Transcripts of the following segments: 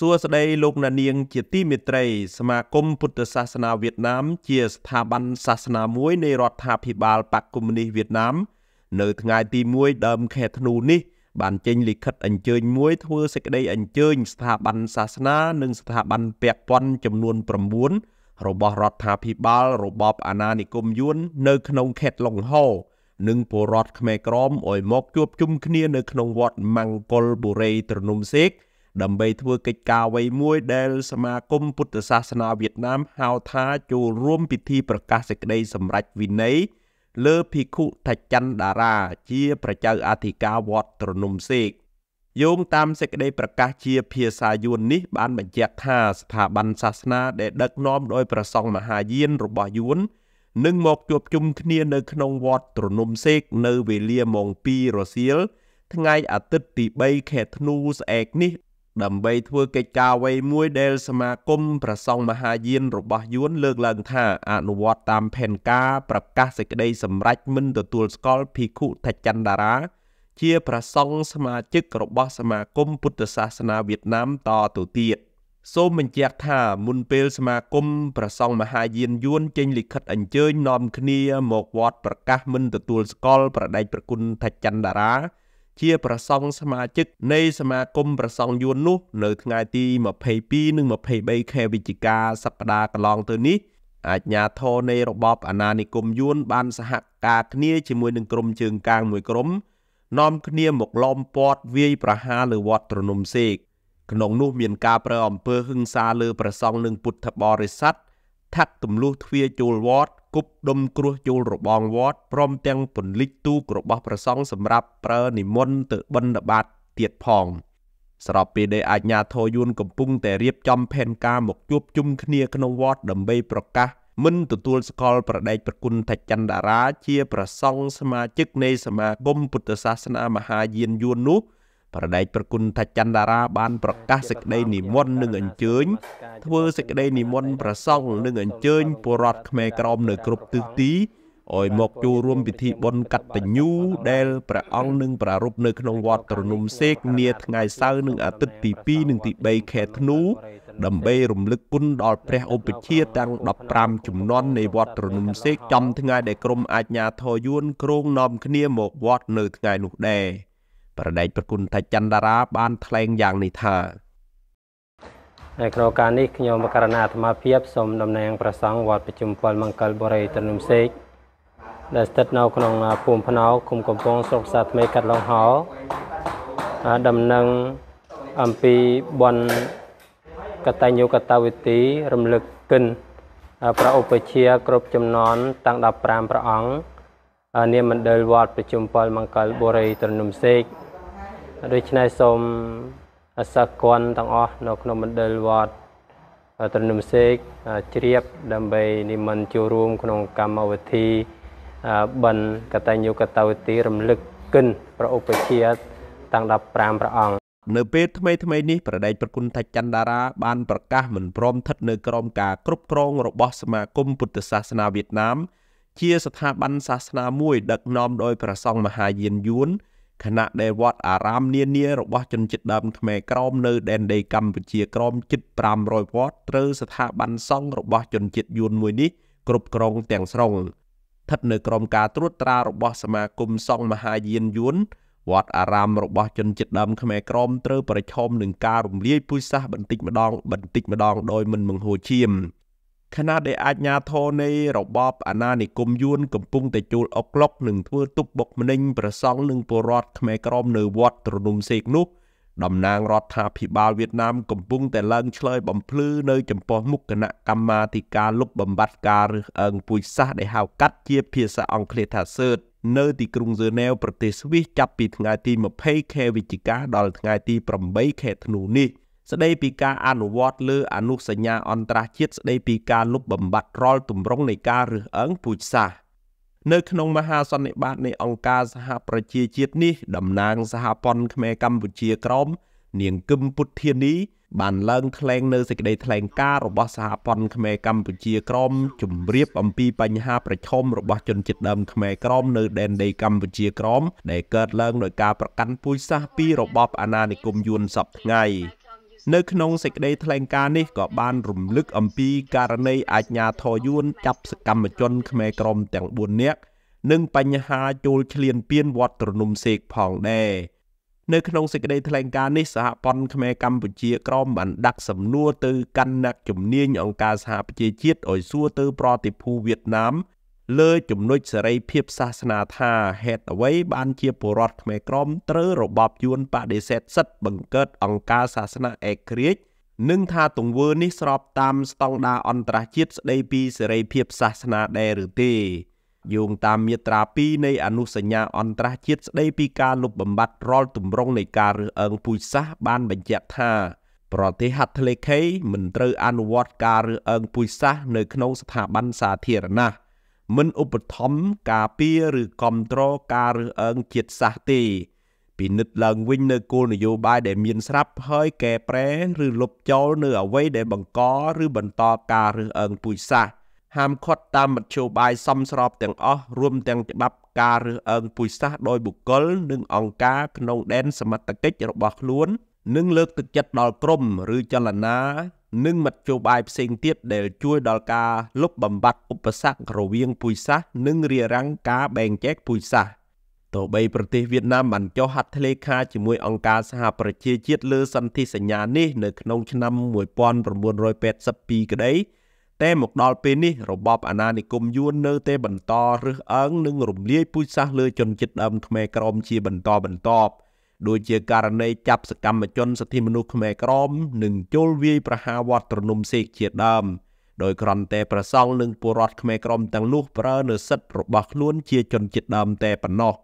សួស្តីលោកអ្នកនាង ជាទីមេត្រី សមាគមពុទ្ធសាសនាវៀតណាម ជាស្ថាប័នសាសនាមួយនៃរដ្ឋាភិបាលបកកុម្មុយនីសវៀតណាមនៅថ្ងៃទី1ដើមខែធ្នូនេះ បានចេញលិខិតអញ្ជើញមួយធ្វើសេចក្តីអញ្ជើញ ស្ថាប័នសាសនានិងស្ថាប័នពាក់ព័ន្ធចំនួន9របស់រដ្ឋាភិបាល របបអាណានិគមយួននៅក្នុង ខេត្តលង្ហោនិងពលរដ្ឋខ្មែរក្រមឲ្យមកជួបជុំគ្នានៅក្នុងវត្តមង្គលបុរីត្រនំសេកដើម្បីធ្វើកិច្ចការអ្វីមួយដែលសមាគមពុទ្ធសាសនាវៀតណាមហៅថាចូលរួមពិធីប្រកាសសេចក្តីសម្រេចវិន័យលើភិក្ខុថច្ច័នតារា ជាប្រជៅអធិការវត្តត្រនំសេកយោងតាមសេចក្តីប្រកាសជាភាសាយួននេះ បានបញ្ជាក់ថាស្ថាប័នសាសនា ដែលដឹកនាំដោយព្រះសង្ឃមហាយានរបស់យួននឹងមកជួបជុំគ្នានៅ ក្នុងវត្តត្រនំសេក នៅវេលាម៉ោង2រសៀលថ្ងៃអាទិត្យទី3ខែធ្នូស្អែកនេះដើម្បីធ្វើកិច្ចការអ្វីមួយដែលសមាគមប្រសង់មហាយានរបស់យួនលើកឡើងថាអនុវត្តតាមផែនការប្រកាសសេចក្តីសម្រេចមិនទទួលស្គាល់ភិក្ខុថចន្ទរាជាប្រសង់សមាជិករបស់សមាគមពុទ្ធសាសនាវៀតណាមតទៅទៀតសូមបញ្ជាក់ថា មុនពេលសមាគមប្រសង់មហាយានយួនចេញលិខិតអញ្ជើញនាំគ្នាមកវត្តប្រកាសមិនទទួលស្គាល់ប្រដេចប្រគុណថចន្ទរាជាប្រសង់សមាជិក នៃ សមាគមប្រសង់យួននោះ នៅថ្ងៃទី22និង23ខែវិច្ឆិកាសប្តាហ៍កន្លងទៅនេះអាជ្ញាធរនៃរបបអាណានិគមយួនបានសហការគ្នាជាមួយនឹងក្រុមជើងកາງមួយក្រុមនាំគ្នាមកឡោមព័ទ្ធវាយប្រហារលើវត្តត្រនំសេក ក្នុង នោះ មានការប្រើអំពើហិង្សាលើប្រសង់និងពុទ្ធបរិស័ទថាត់ទម្លុះទ្វារចូលវត្តគប់ដុំគ្រោះចូលរបងវត្តព្រមទាំងពន្លិចទូករបស់ព្រះសង្ឃសម្រាប់ប្រើនិមន្តទៅបិណ្ឌបាតទៀតផង ស្របពេលដែលអាជ្ញាធរយួនកំពុងតែរៀបចំផែនការមកជួបជុំគ្នាក្នុងវត្តដើម្បីប្រកាសមិនទទួលស្គាល់ប្រដេកប្រគុណថច្ចន្ទរាជាប្រសង់សមាជិកនៃសមាគមពុទ្ធសាសនាមហាយានយួននោះប្រដែកប្រគុណថាចន្ទរាបានប្រកាសសេចក្តីនិមន្តនឹងអញ្ជើញធ្វើសេចក្តីនិមន្តប្រសង់នឹងអញ្ជើញពលរដ្ឋខ្មែរក្រមនៅគ្រប់ទិសទីឲ្យមកចូលរួមពិធីបុណ្យកតញ្ញូដែលព្រះអង្គនឹងប្រារព្ធនៅក្នុងវត្តត្រនំសេកនាថ្ងៃសៅរ៍និងអាទិត្យទី2និងទី3ខែធ្នូដើម្បីរំលឹកគុណដល់ព្រះឧបជាទាំង15ចំនួននៃវត្តត្រនំសេកចំថ្ងៃដែលក្រុមអាជ្ញាធរយួនគ្រងនាំគ្នាមកវត្តនៅថ្ងៃនោះដែរ។ប្រដេកប្រគុណថាចន្ទរាបានថ្លែងយ៉ាងនេះថានៅក្នុងការនេះខ្ញុំបករណាអាត្មាភាពសូមតំណាងប្រសង់វត្តប្រជុំពលមង្គលបុរីទនុំសេកដែលស្ថិតនៅក្នុងភូមិភ្នៅឃុំកំពង់ស្រុកសាថ្មីកាត់ឡងហោដំណឹងអំពីបនកតញ្ញូកតវិធីរំលឹកកិន ប្រឧបជាគ្រប់ចំនួនតាំង15ព្រះអង្គនាមមណ្ឌលវត្តប្រជុំពលមង្គលបុរីត្រនុំសេកដូច្នេះសូមអសិស្សគន់ទាំងអស់នៅ ក្នុងមណ្ឌលវត្តត្រនឹមសេកជ្រាបដើម្បីនិមន្តចូលរួមក្នុង កម្មវិធីបិណ្ឌកតញ្ញុកតវទីរំលឹកកិនប្រឧបជាតាំង15ព្រះអង្គនៅពេលថ្មីថ្មីនេះប្រដេកប្រគុណថច្ចន្ទរាបានប្រកាសមិនព្រមថិតនៅក្រមការគ្រប់គ្រងរបស់សមាគមពុទ្ធសាសនាវៀតណាមជាស្ថាប័នសាសនាមួយដឹកនាំដោយព្រះសង្ឃមហាយានយួនខណៈដែលវត្តអារាមនានារបស់ជនជាតិដើមខ្មែរក្រមនៅដែនដីកម្ពុជាក្រមជិត500វត្តត្រូវស្ថាប័នសង្ឃរបស់ជនជាតិយួនមួយនេះគ្រប់គ្រងទាំងស្រុងស្ថិតនៅក្រោមការត្រួតត្រារបស់សមាគមសង្ឃមហាយានយួនវត្តអារាមរបស់ជនជាតិដើមខ្មែរក្រមត្រូវប្រឈមនឹងការរំលាយពូជសាសន៍បន្តិចម្ដងបន្តិចម្ដងដោយមិនបង្ហូរឈាមខណៈដែលអាជ្ញាធរនៃរបបអាណានិគមយួនកំពុងតែជួលអុកឡុកនិងធ្វើទុកបុកម្នេញប្រសង់និងពលរដ្ឋខ្មែរក្រមនៅវត្តត្រនំសេកនោះតំណាងរដ្ឋាភិបាលវៀតណាមកំពុងតែឡើងឆ្លើយបំភ្លឺនៅចំពោះមុខគណៈកម្មាធិការលុបបំបាត់ការរើសអើងពូជសាសន៍ដែលហៅកាត់ជាភាសាអង់គ្លេសថា CERT នៅទីក្រុងហ្សឺណែវប្រទេសស្វីសចាប់ពីថ្ងៃទី20ខែវិច្ឆិកាដល់ថ្ងៃទី8ខែធ្នូនេះ។ស្ដីពីការអនុវត្តលើអនុសញ្ញាអន្តរជាតិស្ដីពីការលុបបំបាត់រាល់ទម្រង់នៃការរើសអើងពូជសាសន៍នៅក្នុងមហាសន្និបាតនៃអង្គការសហប្រជាជាតិនេះតំណាងសហព័ន្ធខ្មែរកម្ពុជាក្រម នាងគឹមពុទ្ធានីបានឡើងថ្លែងនៅសេចក្តីថ្លែងការណ៍របស់សហព័ន្ធខ្មែរកម្ពុជាក្រមជម្រាបអំពីបញ្ហាប្រឈមរបស់ជនជាតិដើមខ្មែរក្រមនៅដែនដីកម្ពុជាក្រមដែលកើតឡើងដោយការប្រកាន់ពូជសាសន៍ពីរបបអាណានិគមយួនសពថ្ងៃ។នៅក្នុងសេចក្តីថ្លែងការណ៍នេះក៏បានរំលឹកអំពីករណីអាជ្ញាធរយួនចាប់សកម្មជនខ្មែរក្រមទាំង4នាក់និងបញ្ហាចូលឈ្លានពានវត្តត្រនំសេកផងដែរនៅក្នុងសេចក្តីថ្លែងការណ៍នេះសហព័ន្ធខ្មែរកម្ពុជាក្រមបានដាក់សំណួរទៅកាន់អ្នកជំនាញអង្គការសហប្រជាជាតិឲ្យសួរទៅប្រតិភូវៀតណាមលើចំណុចសេរីភាពសាសនាថាហេតុអ្វីបានជាពលរដ្ឋខ្មែរក្រម ត្រូវរបបយួនបដិសេធសិទ្ធិបង្កើតអង្គការសាសនាឯករាជ្យនិងថាទង្វើនេះស្របតាមស្តង់ដារអន្តរជាតិស្តីពីសេរីភាពសាសនាដែរឬទេយោងតាមមាត្រា2នៃអនុសញ្ញាអន្តរជាតិស្តីពីការលុបបំបាត់រាល់ទម្រង់នៃការរើសអើងពូជសាសន៍បានបញ្ជាក់ថាប្រទេសហត្ថលេខីមិនត្រូវអនុវត្តការរើសអើងពូជសាសន៍នៅក្នុងស្ថាប័នសាធារណៈ។មិនឧបត្ថម្ភការពារឬគ្រប់គ្រងការរើសអើងជាតិសាសន៍ទេពិនិត្យឡើងវិញនៅគោលនយោបាយដែលមានស្រាប់ហើយកែប្រែឬលុបចោលនៅអ្វីដែលបង្កឬបន្តការរើសអើងពូជសាសន៍ហាមឃាត់តាមមធ្យោបាយសមស្របទាំងអស់រួមទាំងច្បាប់ការរើសអើងពូជសាសន៍ដោយបុគ្គលនិងអង្គការក្នុងដែនសមត្ថកិច្ចរបស់ខ្លួន និងលើកទឹកចិត្តដល់ក្រុមឬចលនានិងមធ្យោបាយផ្សេងទៀតដែលជួយដល់ការលុបបំបាត់ឧបសគ្គរវាងពូជសាសន៍និងរារាំងការបែងចែកពូជសាសន៍ទោះបីប្រទេសវៀតណាមបានចុះហត្ថលេខាជាមួយ អង្គការសហប្រជាជាតិលើសន្ធិសញ្ញានេះ នៅក្នុងឆ្នាំ1982ក្តីតែមកដល់ពេលនេះរបបអាណានិគមយួននៅតែបន្តរើសអើងនិងរំលាយពូជសាសន៍លើជនជាតិដើមខ្មែរក្រមជាបន្តបន្ទាប់ដូចជាករណីចាប់សកម្មជនសិទ្ធិមនុស្សខ្មែរក្រមនិងជលវាយប្រហារវត្តត្រនំសេកជាដើមដោយក្រំតែប្រសង់និងពលរដ្ឋខ្មែរក្រមទាំងនោះប្រើនៅសិទ្ធិរបស់ខ្លួនជាជនជាតិដើមតែប៉ុណ្ណោះ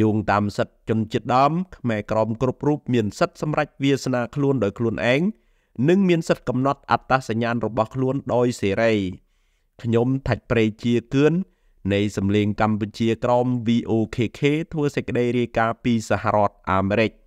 យោងតាមសិទ្ធិជនជាតិដើមខ្មែរក្រមគ្រប់រូបមានសិទ្ធិសម្រេចវាសនាខ្លួនដោយខ្លួនឯងនិងមានសិទ្ធិកំណត់អត្តសញ្ញាណរបស់ខ្លួនដោយសេរីខ្ញុំថាច់ព្រៃជាគឿននៃសម្លេងកម្ពុជាក្រម VOKK ធ្វើសេចក្តីរាយការណ៍ពីសហរដ្ឋអាមេរិក។